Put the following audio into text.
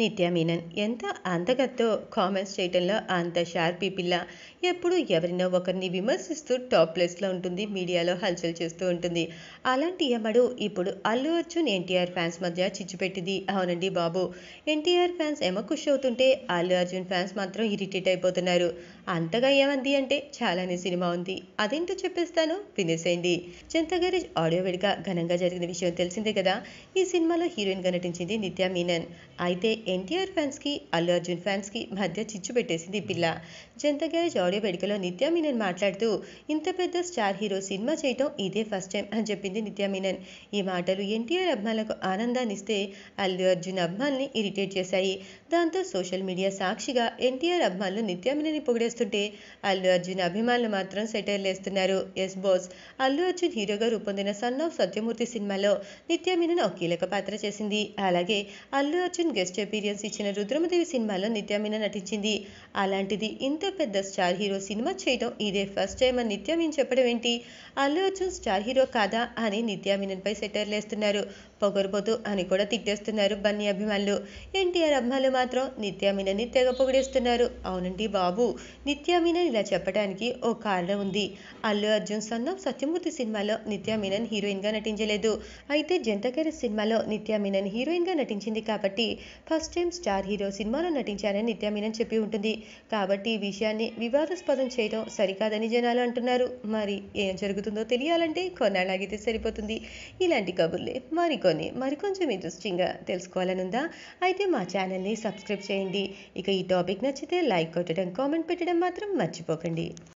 నిత్య మీనన్ ఎంత అంతగత్తో కామెంట్స్ చేయటంలో అంత షార్ప్ ఈ పిల్ల ఎప్పుడు ఎవరినో ఒకరిని విమర్శిస్తూ టాప్ ప్లేస్లో ఉంటుంది మీడియాలో హల్చల్ చేస్తూ ఉంటుంది అలాంటి యమడు ఇప్పుడు అల్లు అర్జున్ ఎన్టీఆర్ ఫ్యాన్స్ మధ్య చిచ్చుపెట్టింది అవునండి బాబు ఎన్టీఆర్ ఫ్యాన్స్ ఏమో ఖుషి అవుతుంటే అల్లు అర్జున్ ఫ్యాన్స్ మాత్రం ఇరిటేట్ అయిపోతున్నారు అంతగా ఏమంది అంటే చాలానే సినిమా ఉంది అదేంటో చెప్పేస్తాను వినేసేయండి చింత గారేజ్ ఆడియో విడిగా ఘనంగా జరిగిన విషయం తెలిసిందే కదా ఈ సినిమాలో హీరోయిన్గా నటించింది నిత్యా మీనన్ అయితే ఎన్టీఆర్ ఫ్యాన్స్కి అల్లు అర్జున్ ఫ్యాన్స్కి మధ్య చిచ్చు పెట్టేసింది పిల్ల జనతా గ్యారేజ్ ఆడియో వేడుకలో నిత్యా మీనన్ మాట్లాడుతూ ఇంత పెద్ద స్టార్ హీరో సినిమా చేయటం ఇదే ఫస్ట్ టైం అని చెప్పింది నిత్యా మీనన్ ఈ మాటలు ఎన్టీఆర్ అభిమానులకు ఆనందాన్ని ఇస్తే అల్లు అర్జున్ అభిమానుల్ని ఇరిటేట్ చేశాయి దాంతో సోషల్ మీడియా సాక్షిగా ఎన్టీఆర్ అభిమానులు నిత్యా మీనన్ని పొగిడేస్తుంటే అల్లు అర్జున్ అభిమానులు మాత్రం సెటైర్లు వేస్తున్నారు ఎస్ బోస్ అల్లు అర్జున్ హీరోగా రూపొందిన సన్ ఆఫ్ సత్యమూర్తి సినిమాలో నిత్యా మీనన్ ఒక కీలక పాత్ర చేసింది అలాగే అల్లు అర్జున్ గెస్ట్ ఎక్స్పీరియన్స్ ఇచ్చిన రుద్రమదేవి సినిమాలో నిత్యామీన నటించింది అలాంటిది ఇంత పెద్ద స్టార్ హీరో సినిమా చేయడం ఇదే ఫస్ట్ టైం అని నిత్యామీన్ చెప్పడం ఏంటి అల్లు అర్జున్ స్టార్ హీరో కాదా అని నిత్యామీనన్పై సెటర్లేస్తున్నారు పొగరుబోతు అని కూడా తిట్టేస్తున్నారు బన్నీ అభిమానులు ఎన్టీఆర్ అభిమానులు మాత్రం నిత్యామీనని తెగ పొగిడేస్తున్నారు అవునండి బాబు నిత్యామీనన్ ఇలా చెప్పడానికి ఓ కారణం ఉంది అల్లు అర్జున్ సన్నం సత్యమూర్తి సినిమాలో నిత్యామీనన్ హీరోయిన్గా నటించలేదు అయితే జంటకెర సినిమాలో నిత్యామీనన్ హీరోయిన్గా నటించింది కాబట్టి first first time star hero సినిమాలో నటించారని నిత్యామీనన్ చెప్పి ఉంటుంది కాబట్టి ఈ విషయాన్ని వివాదాస్పదం చేయడం సరికాదని జనాలు అంటున్నారు మరి ఏం జరుగుతుందో తెలియాలంటే కొన్నాళ్ళగితే సరిపోతుంది ఇలాంటి కబుర్లే మరికొన్ని మరికొంచెం ఇంట్రెస్టింగ్గా తెలుసుకోవాలనుందా అయితే మా ఛానల్ని సబ్స్క్రైబ్ చేయండి ఇక ఈ టాపిక్ నచ్చితే లైక్ కొట్టడం కామెంట్ పెట్టడం మాత్రం మర్చిపోకండి